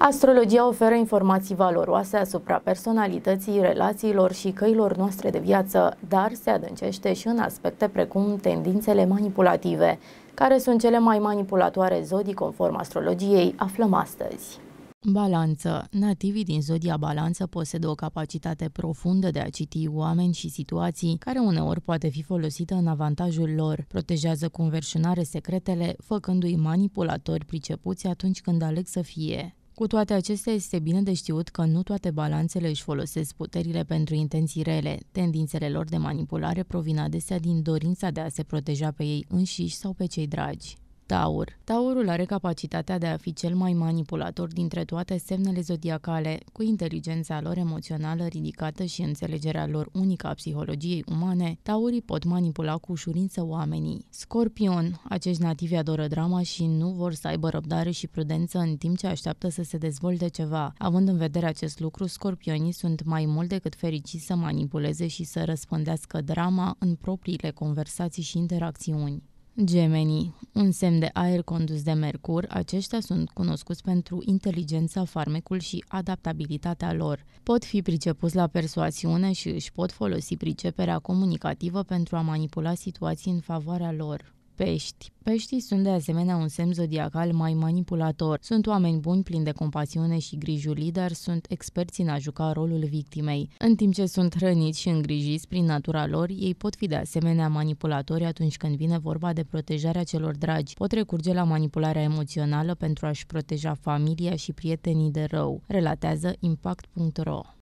Astrologia oferă informații valoroase asupra personalității, relațiilor și căilor noastre de viață, dar se adâncește și în aspecte precum tendințele manipulative. Care sunt cele mai manipulatoare zodii conform astrologiei, aflăm astăzi. Balanță. Nativii din zodia balanță posedă o capacitate profundă de a citi oameni și situații, care uneori poate fi folosită în avantajul lor. Protejează cu înverșunare secretele, făcându-i manipulatori pricepuți atunci când aleg să fie. Cu toate acestea, este bine de știut că nu toate balanțele își folosesc puterile pentru intenții rele. Tendințele lor de manipulare provin adesea din dorința de a se proteja pe ei înșiși sau pe cei dragi. Taur. Taurul are capacitatea de a fi cel mai manipulator dintre toate semnele zodiacale, cu inteligența lor emoțională ridicată și înțelegerea lor unică a psihologiei umane, taurii pot manipula cu ușurință oamenii. Scorpion. Acești nativi adoră drama și nu vor să aibă răbdare și prudență în timp ce așteaptă să se dezvolte ceva. Având în vedere acest lucru, scorpionii sunt mai mult decât fericiți să manipuleze și să răspândească drama în propriile conversații și interacțiuni. Gemenii, un semn de aer condus de Mercur, aceștia sunt cunoscuți pentru inteligența, farmecul și adaptabilitatea lor. Pot fi pricepuți la persoasiune și își pot folosi priceperea comunicativă pentru a manipula situații în favoarea lor pești. Peștii sunt de asemenea un semn zodiacal mai manipulator. Sunt oameni buni, plini de compasiune și grijuli, dar sunt experți în a juca rolul victimei. În timp ce sunt hrăniți și îngrijiți prin natura lor, ei pot fi de asemenea manipulatori atunci când vine vorba de protejarea celor dragi. Pot recurge la manipularea emoțională pentru a-și proteja familia și prietenii de rău, relatează impact.ro.